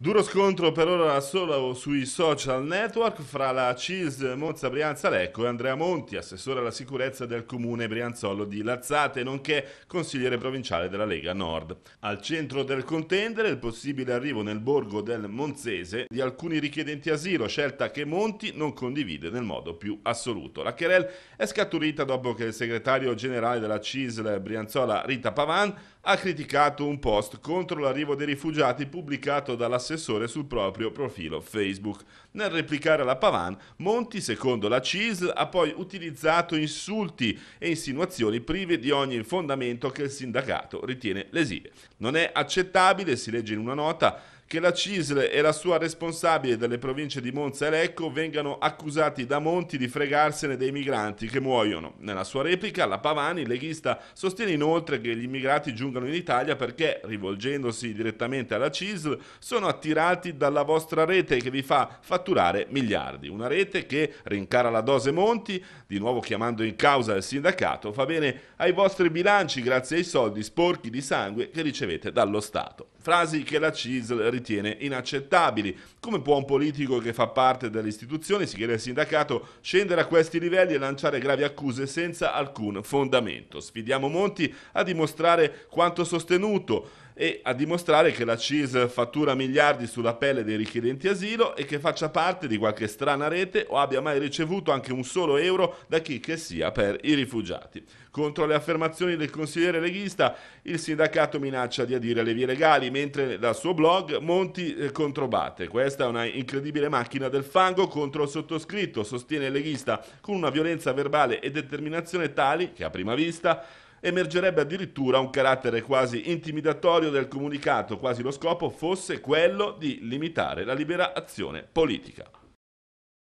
Duro scontro per ora solo sui social network fra la CIS Monza Brianza Lecco e Andrea Monti, assessore alla sicurezza del comune Brianzolo di Lazzate, nonché consigliere provinciale della Lega Nord. Al centro del contendere il possibile arrivo nel borgo del Monzese di alcuni richiedenti asilo, scelta che Monti non condivide nel modo più assoluto. La querel è scaturita dopo che il segretario generale della CIS Brianzola Rita Pavan ha criticato un post contro l'arrivo dei rifugiati pubblicato dalla assessore sul proprio profilo Facebook. Nel replicare la Pavan, Monti, secondo la CIS, ha poi utilizzato insulti e insinuazioni prive di ogni fondamento che il sindacato ritiene lesive. Non è accettabile, si legge in una nota, che la CISL e la sua responsabile delle province di Monza e Lecco vengano accusati da Monti di fregarsene dei migranti che muoiono. Nella sua replica, la Pavani, leghista, sostiene inoltre che gli immigrati giungano in Italia perché, rivolgendosi direttamente alla CISL, sono attirati dalla vostra rete che vi fa fatturare miliardi. Una rete che rincara la dose Monti, di nuovo chiamando in causa il sindacato, fa bene ai vostri bilanci grazie ai soldi sporchi di sangue che ricevete dallo Stato frasi che la CISL ritiene inaccettabili. Come può un politico che fa parte delle istituzioni, si chiede al sindacato, scendere a questi livelli e lanciare gravi accuse senza alcun fondamento? Sfidiamo Monti a dimostrare quanto sostenuto e a dimostrare che la CIS fattura miliardi sulla pelle dei richiedenti asilo e che faccia parte di qualche strana rete o abbia mai ricevuto anche un solo euro da chi che sia per i rifugiati. Contro le affermazioni del consigliere leghista, il sindacato minaccia di adire le vie legali, mentre dal suo blog Monti eh, controbatte. Questa è una incredibile macchina del fango contro il sottoscritto, sostiene il leghista, con una violenza verbale e determinazione tali che a prima vista emergerebbe addirittura un carattere quasi intimidatorio del comunicato, quasi lo scopo fosse quello di limitare la libera azione politica.